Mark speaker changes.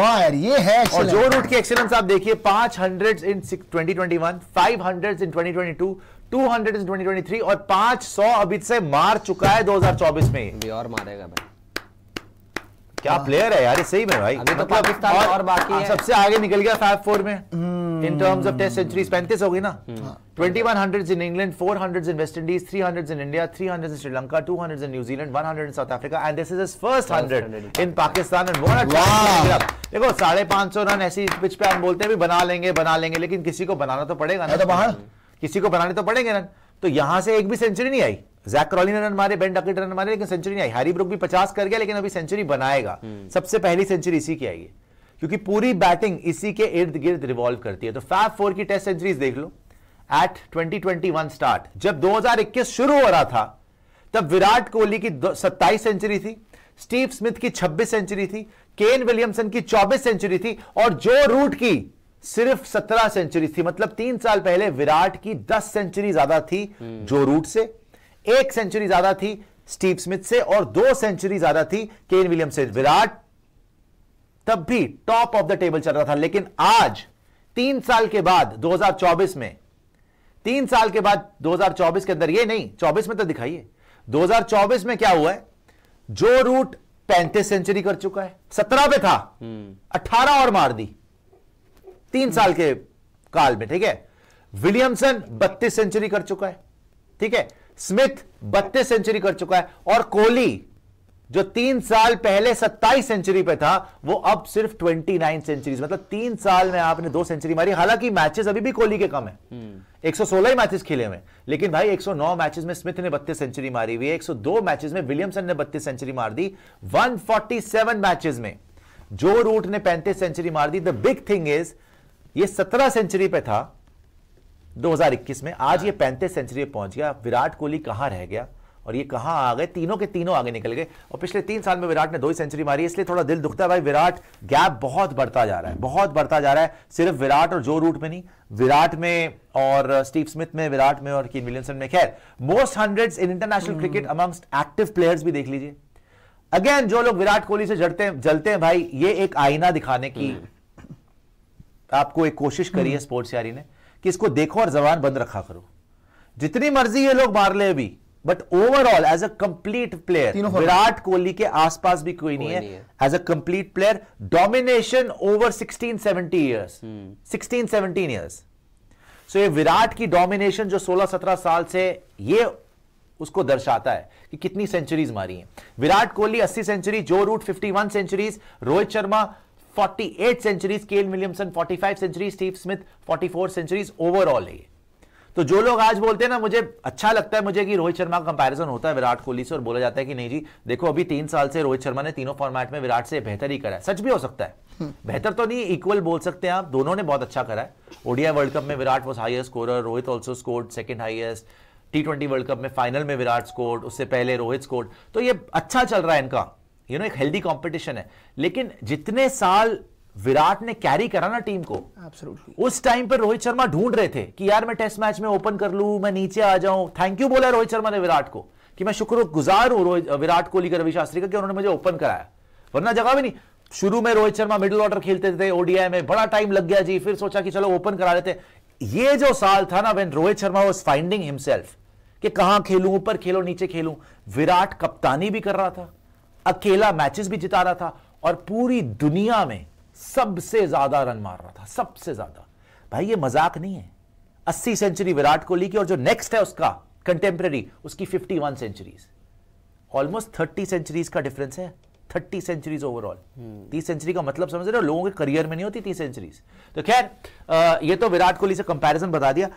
Speaker 1: ये है और जो रूट के एक्सीलेंस आप देखिए पांच hundred in twenty twenty one five hundred in twenty twenty two two hundred in twenty twenty three और पांच सौ अभी से मार चुका है दो हजार चौबीस में भी और मारेगा भाई क्या प्लेयर हाँ। है यार सही में भाई अभी तो मतलब और, और बाकी हाँ, सबसे आगे निकल गया फाइव फोर में in terms of test century पैंतीस हो गई ना हम्म। हाँ। 2100s in England, 400s in West Indies, 300s in India, 300s in Sri Lanka, 200s in New Zealand, 100 in South Africa, and this is his first 100 in Pakistan. And what a wow. देखो साढ़े पांच सौ run ऐसी pitch पे हम बोलते हैं भी बना लेंगे बना लेंगे लेकिन किसी को बनाना तो पड़ेगा ना तो बाहर किसी को बनाने तो पड़ेंगे रन तो यहां से एक भी सेंचुरी नहीं आई जैक क्रॉली ने रन मारे बेन डकेट रन मारे लेकिन सेंचुरी नहीं आई हैरी ब्रुक भी पचास कर गया लेकिन अभी सेंचुरी बनाएगा हम्म। सबसे पहली सेंचुरी इसी की आई है क्योंकि पूरी बैटिंग इसी के इर्द गिर्द रिवॉल्व करती है तो फैफ फोर की टेस्ट सेंचुरीज देख लो एट 2021 स्टार्ट जब 2021 शुरू हो रहा था तब विराट कोहली की 27 सेंचुरी थी स्टीव स्मिथ की 26 सेंचुरी थी केन विलियमसन की 24 सेंचुरी थी और जो रूट की सिर्फ 17 सेंचुरी थी मतलब तीन साल पहले विराट की 10 सेंचुरी ज्यादा थी जो हम्म। रूट से एक सेंचुरी ज्यादा थी स्टीव स्मिथ से और दो सेंचुरी ज्यादा थी केन विलियम से विराट तब भी टॉप ऑफ द टेबल चल रहा था लेकिन आज तीन साल के बाद 2024 में तीन साल के बाद 2024 के अंदर ये नहीं 24 में तो दिखाइए 2024 में क्या हुआ है जो रूट पैंतीस सेंचुरी कर चुका है सत्रह पे था हम्म। अठारह और मार दी तीन साल के काल में ठीक है विलियमसन बत्तीस सेंचुरी कर चुका है ठीक है स्मिथ बत्तीस सेंचुरी कर चुका है और कोहली जो तीन साल पहले सत्ताईस सेंचुरी पे था वो अब सिर्फ ट्वेंटी नाइन सेंचुरी मतलब तीन साल में आपने दो सेंचुरी मारी हालांकि मैचेस अभी भी कोहली के कम है हम्म। एक सौ सोलह मैचेस खेले हुए लेकिन भाई एक सौ नौ मैचेस में स्मिथ ने बत्तीस सेंचुरी मारी हुई है एक सौ दो मैचेस में विलियमसन ने बत्तीस सेंचुरी मार दी वन फोर्टी सेवन मैचेस में जो रूट ने पैंतीस सेंचुरी मार दी द बिग थिंग इज ये सत्रह सेंचुरी पे था इक्कीस में आज ये हाँ। पैंतीस सेंचुरी पहुंच गया विराट कोहली कहां रह गया और ये कहाँ आ गए तीनों के तीनों आगे निकल गए और पिछले तीन साल में विराट ने दो ही सेंचुरी मारी इसलिए थोड़ा दिल दुखता है भाई विराट गैप बहुत बढ़ता जा रहा है बहुत बढ़ता जा रहा है सिर्फ विराट और जो रूट में नहीं विराट में और स्टीव स्मिथ में विराट में और किन विलियमसन में खैर most hundred in international cricket amongst active players भी देख लीजिए अगेन जो लोग विराट कोहली से जड़ते हैं जलते हैं भाई ये एक आईना दिखाने की हम्म। आपको एक कोशिश करी है स्पोर्ट्स हम्म। यारी ने कि इसको देखो और जबान बंद रखा करो जितनी मर्जी ये लोग मार ले अभी but overall as a complete player Virat Kohli के आसपास भी कोई नहीं है as a complete player domination over 16 70 years 16 17 years so ये विराट की डोमिनेशन जो 16 17 साल से ये उसको दर्शाता है कि कितनी सेंचुरीज मारी हैं Virat Kohli 80 century Joe Root 51 centuries Rohit Sharma 48 centuries Kane Williamson 45 century Steve Smith 44 centuries overall है तो जो लोग आज बोलते हैं ना मुझे अच्छा लगता है मुझे कि रोहित शर्मा का कंपैरिजन होता है विराट कोहली से और बोला जाता है कि नहीं जी देखो अभी तीन साल से रोहित शर्मा ने तीनों फॉर्मेट में विराट से बेहतर ही करा है सच भी हो सकता है हम्म। बेहतर तो नहीं इक्वल बोल सकते हैं आप दोनों ने बहुत अच्छा करा है ओडिया वर्ल्ड कप में Virat was highest scorer Rohit also scored second highest T twenty world cup में फाइनल में विराट स्कोर्ड उससे पहले रोहित स्कोर्ड तो ये अच्छा चल रहा है इनका यू नो एक हेल्दी कॉम्पिटिशन है लेकिन जितने साल विराट ने कैरी करा ना टीम को Absolutely. उस टाइम पर रोहित शर्मा ढूंढ रहे थे कि यार मैं टेस्ट मैच में ओपन कर लू मैं नीचे आ जाऊं थैंक यू बोला रोहित शर्मा ने विराट को कि मैं शुक्रगुजार हूं विराट कोहली का रवि शास्त्री का कि उन्होंने मुझे ओपन कराया वरना जगह भी नहीं शुरू में रोहित शर्मा मिडिल ऑर्डर खेलते थे ओडीआई में बड़ा टाइम लग गया जी फिर सोचा कि चलो ओपन करा लेते ये जो साल था ना when Rohit Sharma was finding himself कि कहां खेलूं ऊपर खेलो नीचे खेलूं विराट कप्तानी भी कर रहा था अकेला मैचेस भी जिता रहा था और पूरी दुनिया में सबसे ज्यादा रन मार रहा था सबसे ज्यादा भाई ये मजाक नहीं है अस्सी सेंचुरी विराट कोहली की और जो नेक्स्ट है उसका कंटेम्प्रेरी उसकी fifty one centuries almost thirty centuries का डिफरेंस है थर्टी सेंचुरीज ओवरऑल तीस सेंचुरी का मतलब समझ रहे हो लोगों के करियर में नहीं होती तीस सेंचुरीज तो खैर ये तो विराट कोहली से कंपैरिजन बता दिया